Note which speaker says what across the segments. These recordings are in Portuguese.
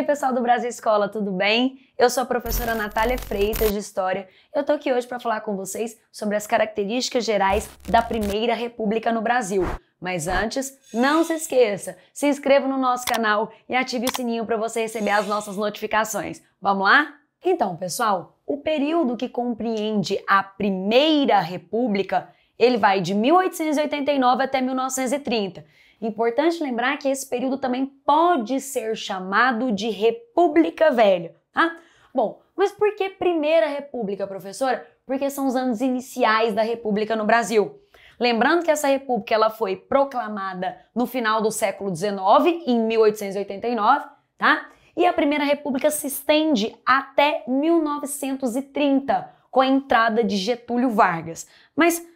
Speaker 1: aí, pessoal do Brasil Escola, tudo bem? Eu sou a professora Natália Freitas de História. Eu tô aqui hoje para falar com vocês sobre as características gerais da Primeira República no Brasil. Mas antes, não se esqueça, se inscreva no nosso canal e ative o sininho para você receber as nossas notificações. Vamos lá? Então, pessoal, o período que compreende a Primeira República ele vai de 1889 até 1930. Importante lembrar que esse período também pode ser chamado de República Velha, tá? Bom, mas por que Primeira República, professora? Porque são os anos iniciais da República no Brasil. Lembrando que essa república ela foi proclamada no final do século XIX, em 1889, tá? E a Primeira República se estende até 1930, com a entrada de Getúlio Vargas. Mas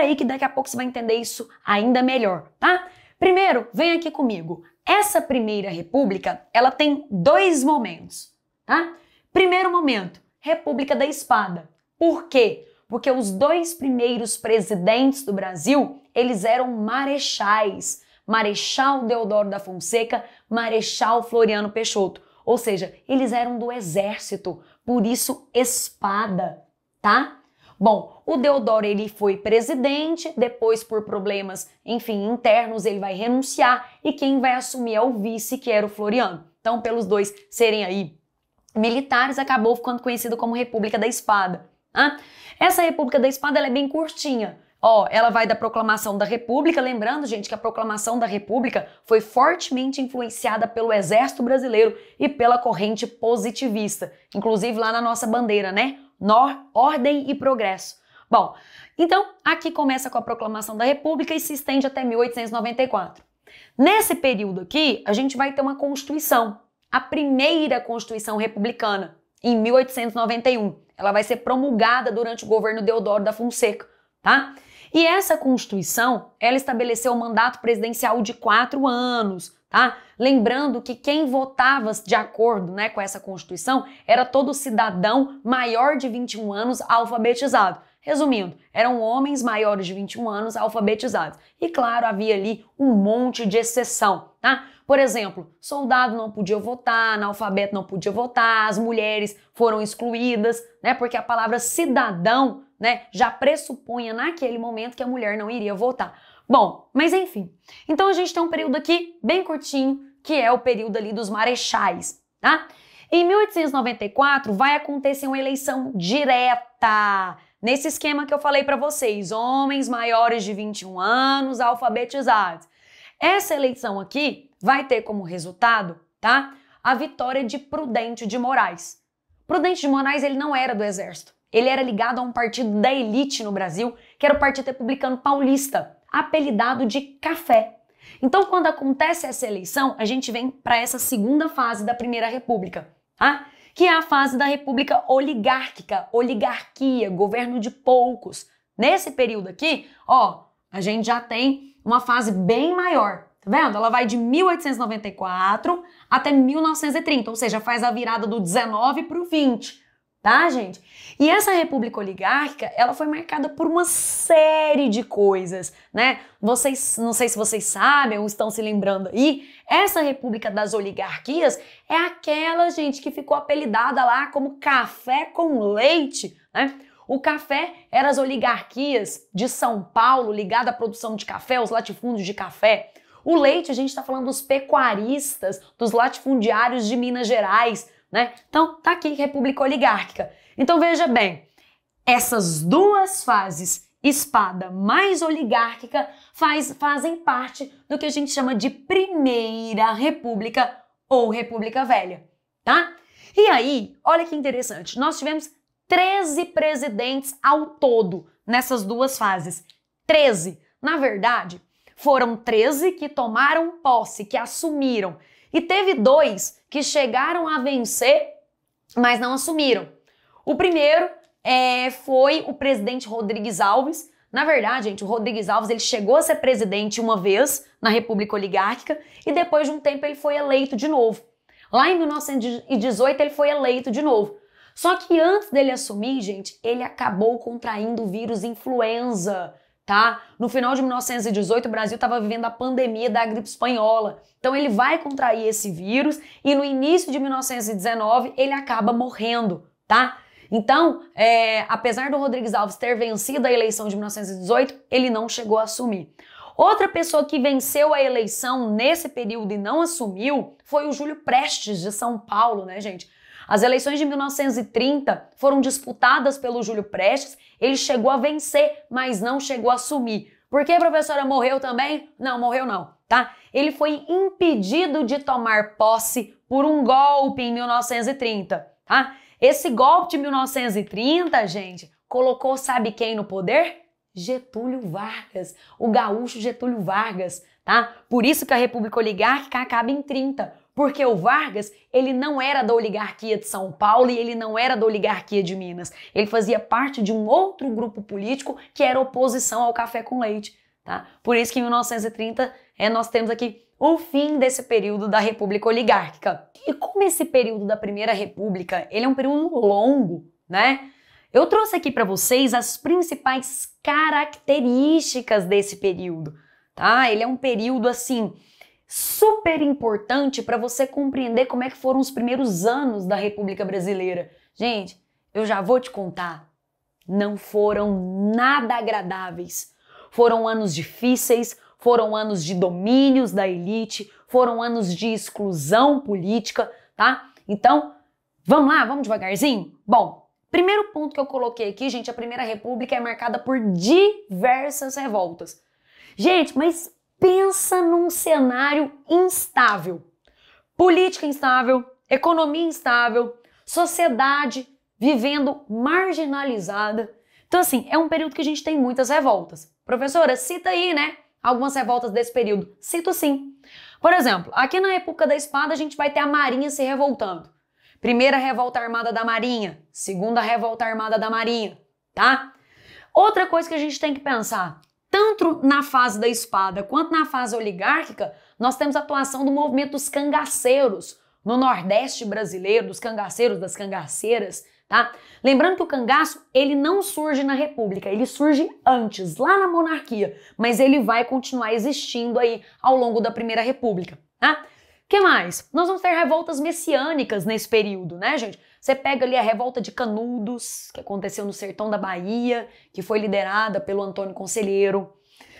Speaker 1: aí que daqui a pouco você vai entender isso ainda melhor, tá? Primeiro, vem aqui comigo. Essa primeira república, ela tem dois momentos, tá? Primeiro momento, República da Espada. Por quê? Porque os dois primeiros presidentes do Brasil, eles eram marechais. Marechal Deodoro da Fonseca, Marechal Floriano Peixoto. Ou seja, eles eram do exército, por isso espada, tá? Bom, o Deodoro ele foi presidente, depois por problemas, enfim, internos, ele vai renunciar e quem vai assumir é o vice, que era o Floriano. Então, pelos dois serem aí militares, acabou ficando conhecido como República da Espada. Ah, Essa República da Espada é bem curtinha. Ó, ela vai da proclamação da República, lembrando, gente, que a proclamação da República foi fortemente influenciada pelo Exército Brasileiro e pela corrente positivista, inclusive lá na nossa bandeira, né? ordem e progresso. Bom, então aqui começa com a proclamação da República e se estende até 1894. Nesse período aqui, a gente vai ter uma Constituição, a primeira Constituição Republicana, em 1891. Ela vai ser promulgada durante o governo Deodoro da Fonseca, tá? E essa Constituição, ela estabeleceu o um mandato presidencial de quatro anos, tá? Lembrando que quem votava de acordo né, com essa Constituição era todo cidadão maior de 21 anos alfabetizado. Resumindo, eram homens maiores de 21 anos alfabetizados. E claro, havia ali um monte de exceção, tá? Por exemplo, soldado não podia votar, analfabeto não podia votar, as mulheres foram excluídas, né? Porque a palavra cidadão, né, já pressupunha naquele momento que a mulher não iria votar. Bom, mas enfim. Então a gente tem um período aqui bem curtinho que é o período ali dos marechais, tá? Em 1894 vai acontecer uma eleição direta. Nesse esquema que eu falei para vocês, homens maiores de 21 anos alfabetizados. Essa eleição aqui vai ter como resultado, tá? A vitória de Prudente de Moraes. Prudente de Moraes, ele não era do exército. Ele era ligado a um partido da elite no Brasil, que era o Partido Republicano Paulista, apelidado de Café. Então, quando acontece essa eleição, a gente vem para essa segunda fase da Primeira República, tá? que é a fase da República Oligárquica, oligarquia, governo de poucos. Nesse período aqui, ó, a gente já tem uma fase bem maior, tá vendo? Ela vai de 1894 até 1930, ou seja, faz a virada do 19 para o 20 tá, gente? E essa república oligárquica, ela foi marcada por uma série de coisas, né? Vocês, não sei se vocês sabem ou estão se lembrando aí, essa república das oligarquias é aquela, gente, que ficou apelidada lá como café com leite, né? O café era as oligarquias de São Paulo, ligada à produção de café, os latifúndios de café. O leite, a gente está falando dos pecuaristas, dos latifundiários de Minas Gerais, né? Então, tá aqui república oligárquica. Então, veja bem, essas duas fases, espada mais oligárquica, faz, fazem parte do que a gente chama de Primeira República ou República Velha, tá? E aí, olha que interessante, nós tivemos 13 presidentes ao todo nessas duas fases. 13. Na verdade, foram 13 que tomaram posse, que assumiram, e teve dois que chegaram a vencer, mas não assumiram. O primeiro é, foi o presidente Rodrigues Alves. Na verdade, gente, o Rodrigues Alves ele chegou a ser presidente uma vez na República Oligárquica e depois de um tempo ele foi eleito de novo. Lá em 1918 ele foi eleito de novo. Só que antes dele assumir, gente, ele acabou contraindo o vírus influenza tá? No final de 1918, o Brasil estava vivendo a pandemia da gripe espanhola. Então ele vai contrair esse vírus e no início de 1919 ele acaba morrendo, tá? Então, é, apesar do Rodrigues Alves ter vencido a eleição de 1918, ele não chegou a assumir. Outra pessoa que venceu a eleição nesse período e não assumiu foi o Júlio Prestes, de São Paulo, né, gente? As eleições de 1930 foram disputadas pelo Júlio Prestes, ele chegou a vencer, mas não chegou a assumir. Por que a professora morreu também? Não, morreu não, tá? Ele foi impedido de tomar posse por um golpe em 1930, tá? Esse golpe de 1930, gente, colocou sabe quem no poder? Getúlio Vargas, o gaúcho Getúlio Vargas, tá? Por isso que a República Oligárquica acaba em 30, porque o Vargas, ele não era da oligarquia de São Paulo e ele não era da oligarquia de Minas. Ele fazia parte de um outro grupo político que era oposição ao café com leite, tá? Por isso que em 1930 é, nós temos aqui o fim desse período da República Oligárquica. E como esse período da Primeira República, ele é um período longo, né? Eu trouxe aqui para vocês as principais características desse período, tá? Ele é um período assim super importante para você compreender como é que foram os primeiros anos da República Brasileira. Gente, eu já vou te contar, não foram nada agradáveis. Foram anos difíceis, foram anos de domínios da elite, foram anos de exclusão política, tá? Então, vamos lá, vamos devagarzinho? Bom, Primeiro ponto que eu coloquei aqui, gente, a Primeira República é marcada por diversas revoltas. Gente, mas pensa num cenário instável. Política instável, economia instável, sociedade vivendo marginalizada. Então, assim, é um período que a gente tem muitas revoltas. Professora, cita aí, né? Algumas revoltas desse período. Cito sim. Por exemplo, aqui na época da espada a gente vai ter a Marinha se revoltando. Primeira revolta armada da Marinha, segunda revolta armada da Marinha, tá? Outra coisa que a gente tem que pensar, tanto na fase da espada quanto na fase oligárquica, nós temos a atuação do movimento dos cangaceiros no Nordeste brasileiro, dos cangaceiros, das cangaceiras, tá? Lembrando que o cangaço, ele não surge na República, ele surge antes, lá na monarquia, mas ele vai continuar existindo aí ao longo da Primeira República, tá? que mais? Nós vamos ter revoltas messiânicas nesse período, né, gente? Você pega ali a revolta de Canudos, que aconteceu no sertão da Bahia, que foi liderada pelo Antônio Conselheiro.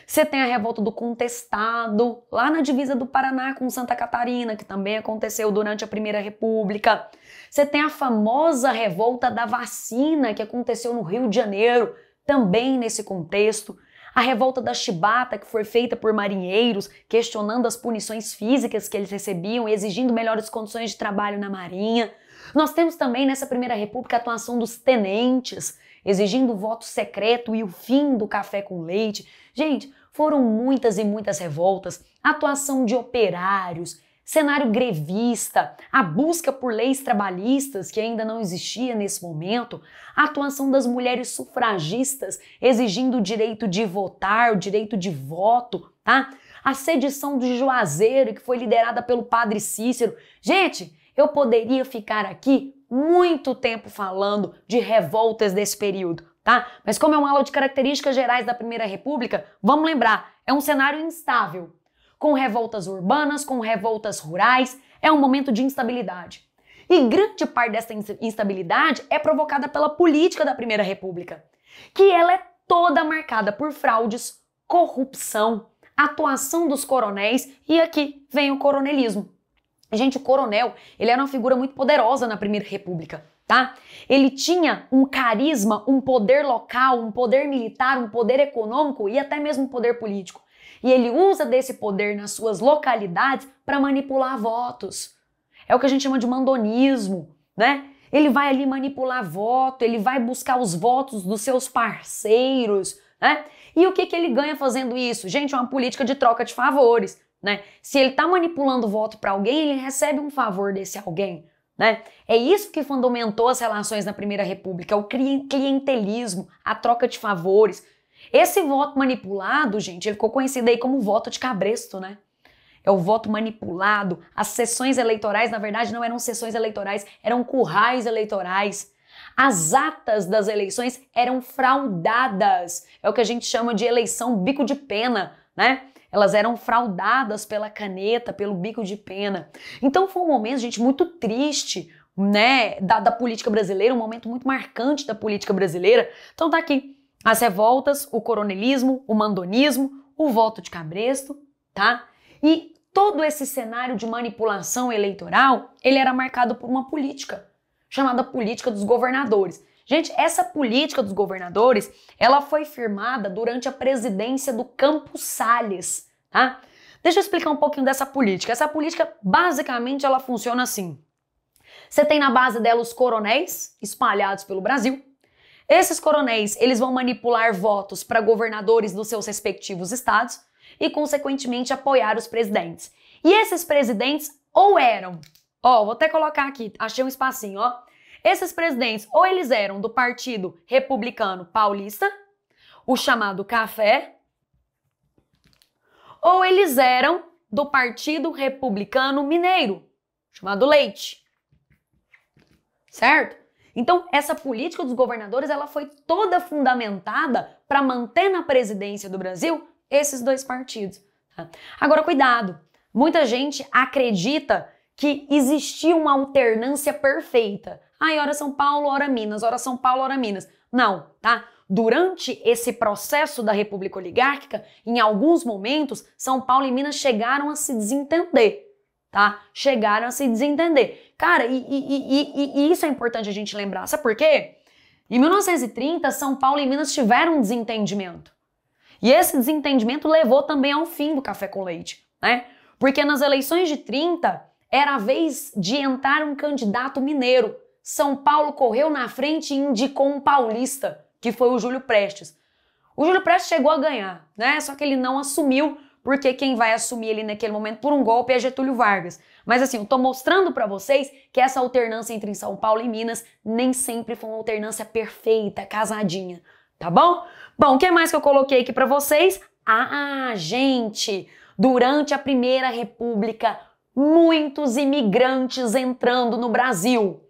Speaker 1: Você tem a revolta do Contestado, lá na divisa do Paraná com Santa Catarina, que também aconteceu durante a Primeira República. Você tem a famosa revolta da vacina, que aconteceu no Rio de Janeiro, também nesse contexto a revolta da chibata que foi feita por marinheiros, questionando as punições físicas que eles recebiam e exigindo melhores condições de trabalho na marinha. Nós temos também nessa Primeira República a atuação dos tenentes, exigindo o voto secreto e o fim do café com leite. Gente, foram muitas e muitas revoltas, atuação de operários, cenário grevista, a busca por leis trabalhistas que ainda não existia nesse momento, a atuação das mulheres sufragistas exigindo o direito de votar, o direito de voto, tá? A sedição de Juazeiro, que foi liderada pelo padre Cícero. Gente, eu poderia ficar aqui muito tempo falando de revoltas desse período, tá? Mas como é uma aula de características gerais da Primeira República, vamos lembrar, é um cenário instável, com revoltas urbanas, com revoltas rurais, é um momento de instabilidade. E grande parte dessa instabilidade é provocada pela política da Primeira República, que ela é toda marcada por fraudes, corrupção, atuação dos coronéis e aqui vem o coronelismo. Gente, o coronel, ele era uma figura muito poderosa na Primeira República, tá? Ele tinha um carisma, um poder local, um poder militar, um poder econômico e até mesmo um poder político. E ele usa desse poder nas suas localidades para manipular votos. É o que a gente chama de mandonismo, né? Ele vai ali manipular voto, ele vai buscar os votos dos seus parceiros, né? E o que, que ele ganha fazendo isso? Gente, é uma política de troca de favores, né? Se ele está manipulando voto para alguém, ele recebe um favor desse alguém, né? É isso que fundamentou as relações na Primeira República, o clientelismo, a troca de favores. Esse voto manipulado, gente, ele ficou conhecido aí como voto de cabresto, né? É o voto manipulado. As sessões eleitorais, na verdade, não eram sessões eleitorais, eram currais eleitorais. As atas das eleições eram fraudadas. É o que a gente chama de eleição bico de pena, né? Elas eram fraudadas pela caneta, pelo bico de pena. Então foi um momento, gente, muito triste, né, da, da política brasileira, um momento muito marcante da política brasileira. Então tá aqui as revoltas, o coronelismo, o mandonismo, o voto de cabresto, tá? E todo esse cenário de manipulação eleitoral, ele era marcado por uma política, chamada política dos governadores. Gente, essa política dos governadores, ela foi firmada durante a presidência do Campos Salles, tá? Deixa eu explicar um pouquinho dessa política. Essa política, basicamente, ela funciona assim. Você tem na base dela os coronéis espalhados pelo Brasil, esses coronéis, eles vão manipular votos para governadores dos seus respectivos estados e consequentemente apoiar os presidentes. E esses presidentes ou eram, ó, vou até colocar aqui, achei um espacinho, ó. Esses presidentes ou eles eram do Partido Republicano Paulista, o chamado Café, ou eles eram do Partido Republicano Mineiro, chamado Leite. Certo? Então, essa política dos governadores, ela foi toda fundamentada para manter na presidência do Brasil esses dois partidos. Tá? Agora, cuidado. Muita gente acredita que existia uma alternância perfeita. Ai, ora São Paulo, ora Minas, ora São Paulo, ora Minas. Não, tá? Durante esse processo da República Oligárquica, em alguns momentos, São Paulo e Minas chegaram a se desentender, tá? Chegaram a se desentender. Cara, e, e, e, e, isso é importante a gente lembrar. Sabe por quê? Em 1930, São Paulo e Minas tiveram um desentendimento. E esse desentendimento levou também ao fim do café com leite, né? Porque nas eleições de 30 era a vez de entrar um candidato mineiro. São Paulo correu na frente e indicou um paulista, que foi o Júlio Prestes. O Júlio Prestes chegou a ganhar, né? Só que ele não assumiu, porque quem vai assumir ele naquele momento por um golpe é Getúlio Vargas. Mas assim, eu tô mostrando para vocês que essa alternância entre São Paulo e Minas nem sempre foi uma alternância perfeita, casadinha, tá bom? Bom, o que mais que eu coloquei aqui para vocês? Ah, gente, durante a Primeira República, muitos imigrantes entrando no Brasil.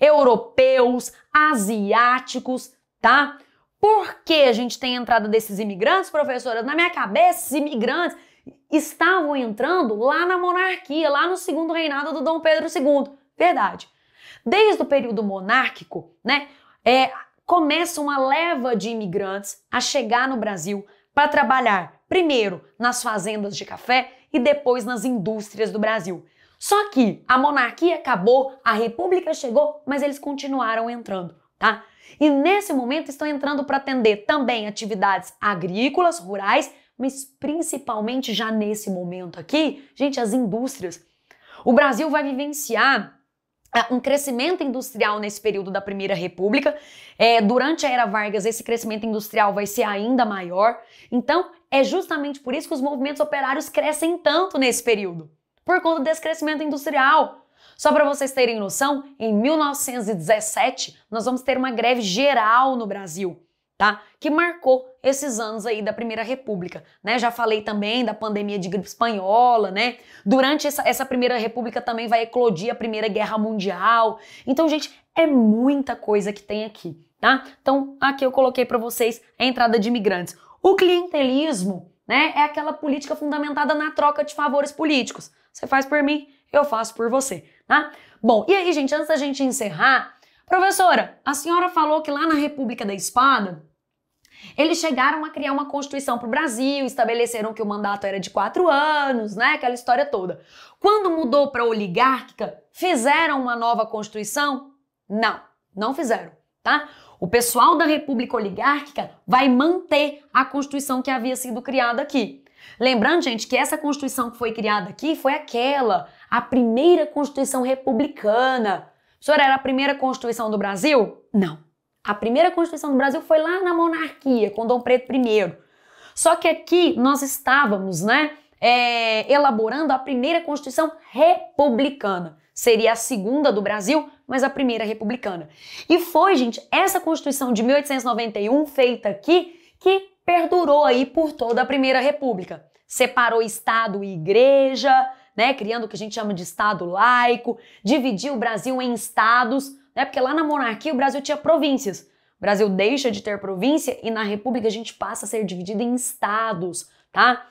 Speaker 1: Europeus, asiáticos, tá? Por que a gente tem a entrada desses imigrantes, professora? Na minha cabeça, esses imigrantes estavam entrando lá na monarquia, lá no segundo reinado do Dom Pedro II. Verdade. Desde o período monárquico, né, é, começa uma leva de imigrantes a chegar no Brasil para trabalhar primeiro nas fazendas de café e depois nas indústrias do Brasil. Só que a monarquia acabou, a república chegou, mas eles continuaram entrando, tá? E nesse momento estão entrando para atender também atividades agrícolas, rurais mas principalmente já nesse momento aqui, gente, as indústrias. O Brasil vai vivenciar é, um crescimento industrial nesse período da Primeira República. É, durante a era Vargas, esse crescimento industrial vai ser ainda maior. Então, é justamente por isso que os movimentos operários crescem tanto nesse período por conta desse crescimento industrial. Só para vocês terem noção, em 1917 nós vamos ter uma greve geral no Brasil, tá? Que marcou esses anos aí da Primeira República, né? Já falei também da pandemia de gripe espanhola, né? Durante essa, essa Primeira República também vai eclodir a Primeira Guerra Mundial. Então, gente, é muita coisa que tem aqui, tá? Então, aqui eu coloquei para vocês a entrada de imigrantes. O clientelismo, né, é aquela política fundamentada na troca de favores políticos. Você faz por mim, eu faço por você, tá? Bom, e aí, gente, antes da gente encerrar, professora, a senhora falou que lá na República da Espada eles chegaram a criar uma constituição para o Brasil, estabeleceram que o mandato era de quatro anos, né? Aquela história toda. Quando mudou para oligárquica, fizeram uma nova constituição? Não, não fizeram, tá? O pessoal da República Oligárquica vai manter a constituição que havia sido criada aqui. Lembrando, gente, que essa constituição que foi criada aqui foi aquela, a primeira constituição republicana. senhor era a primeira constituição do Brasil? Não. A primeira Constituição do Brasil foi lá na monarquia, com Dom Preto I. Só que aqui nós estávamos, né, é, elaborando a primeira Constituição republicana. Seria a segunda do Brasil, mas a primeira republicana. E foi, gente, essa Constituição de 1891 feita aqui que perdurou aí por toda a Primeira República. Separou Estado e Igreja, né, criando o que a gente chama de Estado laico, dividiu o Brasil em estados né? Porque lá na monarquia o Brasil tinha províncias. O Brasil deixa de ter província e na república a gente passa a ser dividido em estados, tá?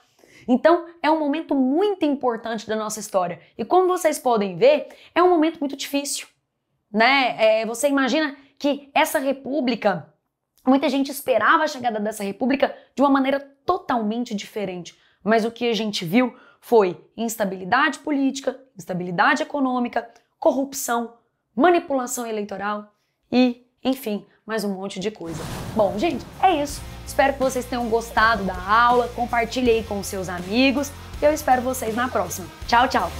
Speaker 1: Então, é um momento muito importante da nossa história. E como vocês podem ver, é um momento muito difícil, né? É, você imagina que essa república, muita gente esperava a chegada dessa república de uma maneira totalmente diferente. Mas o que a gente viu foi instabilidade política, instabilidade econômica, corrupção, manipulação eleitoral e, enfim, mais um monte de coisa. Bom, gente, é isso. Espero que vocês tenham gostado da aula. Compartilhe aí com seus amigos. E eu espero vocês na próxima. Tchau, tchau!